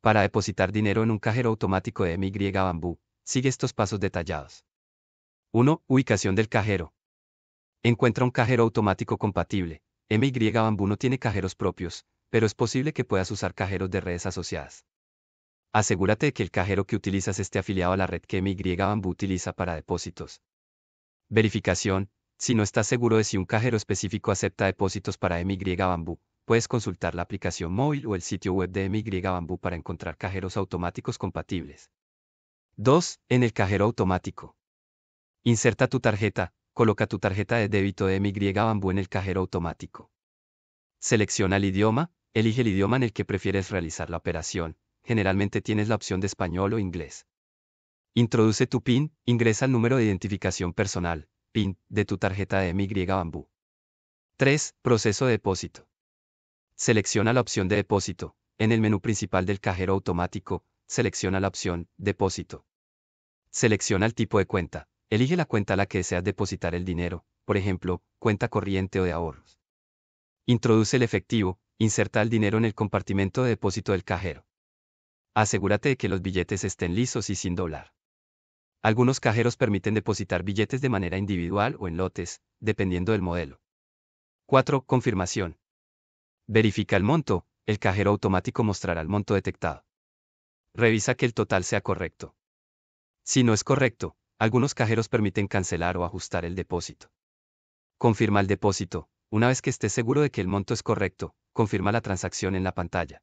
para depositar dinero en un cajero automático de MY Bambú, sigue estos pasos detallados. 1. Ubicación del cajero. Encuentra un cajero automático compatible. MY Bambú no tiene cajeros propios, pero es posible que puedas usar cajeros de redes asociadas. Asegúrate de que el cajero que utilizas esté afiliado a la red que MY Bambú utiliza para depósitos. Verificación. Si no estás seguro de si un cajero específico acepta depósitos para MY Bambú, Puedes consultar la aplicación móvil o el sitio web de MY Bambú para encontrar cajeros automáticos compatibles. 2. En el cajero automático. Inserta tu tarjeta, coloca tu tarjeta de débito de MY Bambú en el cajero automático. Selecciona el idioma, elige el idioma en el que prefieres realizar la operación, generalmente tienes la opción de español o inglés. Introduce tu PIN, ingresa el número de identificación personal, PIN, de tu tarjeta de MY Bambú. 3. Proceso de depósito. Selecciona la opción de depósito. En el menú principal del cajero automático, selecciona la opción Depósito. Selecciona el tipo de cuenta. Elige la cuenta a la que deseas depositar el dinero, por ejemplo, cuenta corriente o de ahorros. Introduce el efectivo, inserta el dinero en el compartimento de depósito del cajero. Asegúrate de que los billetes estén lisos y sin doblar. Algunos cajeros permiten depositar billetes de manera individual o en lotes, dependiendo del modelo. 4. Confirmación. Verifica el monto, el cajero automático mostrará el monto detectado. Revisa que el total sea correcto. Si no es correcto, algunos cajeros permiten cancelar o ajustar el depósito. Confirma el depósito. Una vez que estés seguro de que el monto es correcto, confirma la transacción en la pantalla.